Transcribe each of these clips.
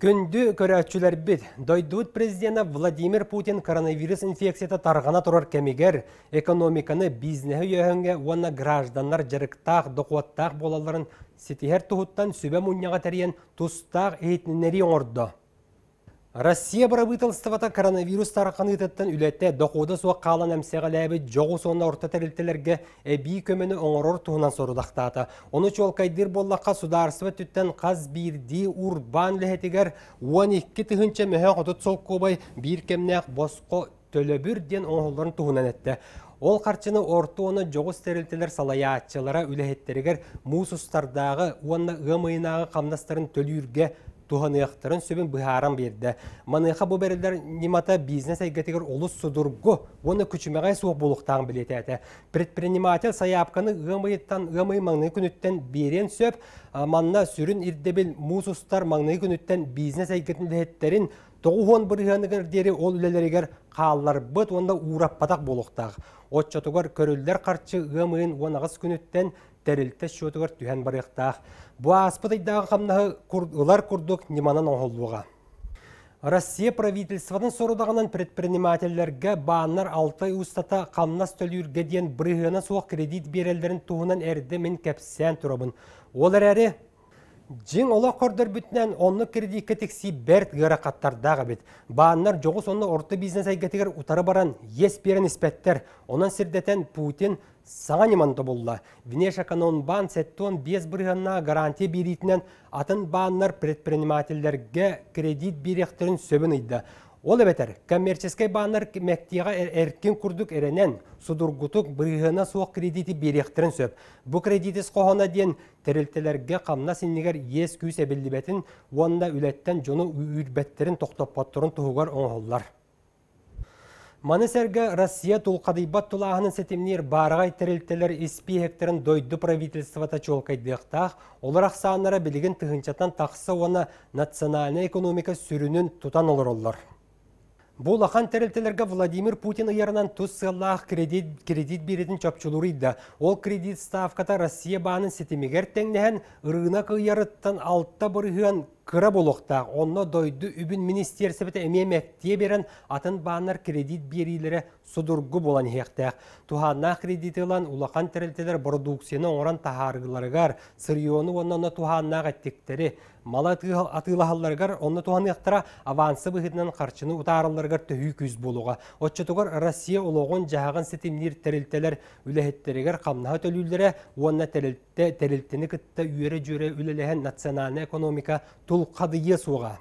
Күнді көрәтчілер бит, дойдуыт президенті Владимир Путин коронавирус инфекцията тарғана тұрар кәмегер, экономиканы бизнесі еңге оны гражданлар жырықтақ, доқуаттақ болаларын сетігер тұхыттан сөбә мұнияға тәрген тұстақ етінері оңырды. Россия барабытылыстывата коронавирус тарақаны ететтен үлетті доқуды суа қалан әмсеға ләбі жоғы орта тәрілтелерге әбей көмені оңырор туынан сорудақтаты. Оны чол кайдыр боллаққа сударсыва түттен қаз бирди урбан ләхетігер 12 түхінші мөхен құтыт сол көбай бір кемнәқ босқо төлөбүр ден оңырларын туынан әтті. Ол қарчыны орты оны жоғы стерилтелер салаятчылара әттерігер мұсыстардағы оны ғымайынағы қамнастарын үрге туһаныяқтарын сөбін бұхарам берді. Маныға бұ берілдер немата бизнес әйгетігір олыс судырғы, оны күчімеғай суық болықтағын білеті әті. Предприниматель саяпқаны ғымайыттан ғымай маңны күніттен берен сөп, манна сүрін ирдебіл мусустар маңнай күніттен бизнес әйгетіндіхеттерін Тоғуон бұрығанығыр дере ол үлелерігер қалылар бұт, онда урап болықтағы. Отчатығар көрілдер қарчы ғымын онағыз күніттен тәрілті шөтігір түйән барықтақ. Бұа аспытайдағы қамнағы ұлар күрдік неманан оңғылуға. Россия правительствадың сорудағынан предпринимателерге бааннар алтай ұстата қамнас төлірге бұрығына суық кредит берелдерін туғынан әрді мен кәпсен тұрабын. Олар әрі Жиң ола қордар бүтінен онны кредитке бәрт берт дағы бет. Бааннар жоғы онны орты бизнес айгетігер утары баран ес берін іспеттер. Онан сирдетен Путин саңаныман тобулла. Венеша канон бан он без бұрғанна гарантия беретінен атын бааннар предпринимателерге кредит беректерін сөбін ұйды. Ол әбетер, коммерческой баннер мәктеға әркен күрдік әрінен судургутук бұйығына суық кредиті беректірін сөп. Бұ кредитіс қоғана ден тірілтілерге қамна сенегер ес күйс бәтін, онында үлеттен жоны үйірбеттерін тоқтап паттырын тұғығар оңғылар. Маны сәргі Россия тұлқадайбат тұлағының сетемнер барығай тірілтілер іспей әктерін дойды правительствата чолқайдықтақ, олар ақсанлары білігін тұхынчатан тақсы оны национальный экономика сүрінін тұтан олар олар. Бұл ақан тәрілтілерге Владимир Путин ұйарынан тұз сыллақ кредит, кредит беретін еді. Ол кредит ставката Россия бағының сетемегер тәңнәһән ұрығына кыярыттан алтта бұрығын кыра болуқта онно дойду үбін министерсі біті әмемәктие берін атын баанар кредит берилері судургу болан хектәк. Туханна кредиті лан улақан тірілтелер продукцияны оңран тахарғыларғар, сырионы онно туханна ғаттектері, мала атылахалларғар онно тухан авансы бұхытынан қарчыны ұтарыларғар төхі күз болуға. Отчетугар Россия ұлоғын жағын сетімнер тірілтелер үләхеттерігер қамнаға төлілдері, онна тірілтені күтті үйре жүре үлелеген национальный экономика бұл ес оға.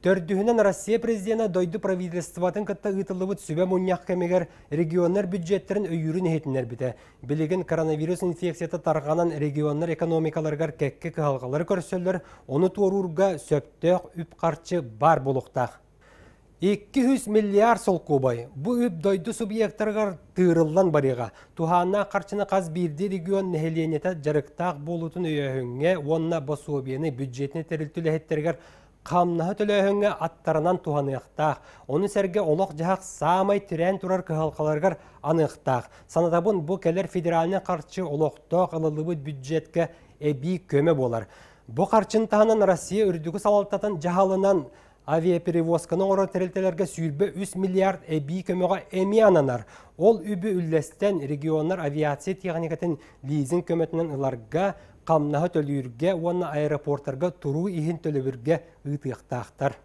Төрдігінен Россия президенті дойды правительстватын кытта ыйтылыбыт сүбә мұнияқ кемегер регионнар бюджеттерін өйірін етінер біті. Білігін коронавирус инфекцияты тарғанан регионнар экономикаларғар кәкке қалғалары көрсөллөр, оны туырурга сөптөк үп қарчы бар болуқтақ. 200 миллиард сол кубай. Бұ дойды субъекттарғар тұрылдан барыға. Туханна қарчыны қаз бірді регион нәхеленеті жарықтақ болутын онына онна басуобияны бюджетіне тәрілтілі қамнаһы төлөһөңө аттарынан туғанықта Оны сәрге олық жақ саамай түрен турар күхалқаларғар анықтақ. санатабын бу келер федеральны қарчы олохтоох ылылыбыт бюджетке эби көмі болар бу қарчын россия үрдүгү салалтатан жаһалынан авиаперевозканы терелтелерге сүйірбі 3 миллиард әбей көміға эмиананар. Ол үбі үллестен регионар авиация техникатын лизинг көмөтінен ыларга қамнаға төлүйірге, оны аэропорттарға тұру иһин төлөбүрге ұйтықтақтар.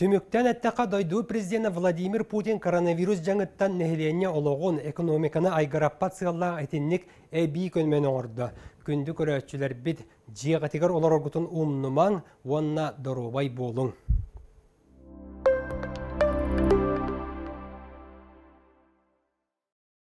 Түміктен әттәқа дойду президенті Владимир Путин коронавирус жаңыттан нехелене олығын экономиканы айгараппациялла әтіннік әбі көнмені орды күнді көрөтчүлер бит жиегатигер олар ұрғытын умнумаң онна дұрубай болың.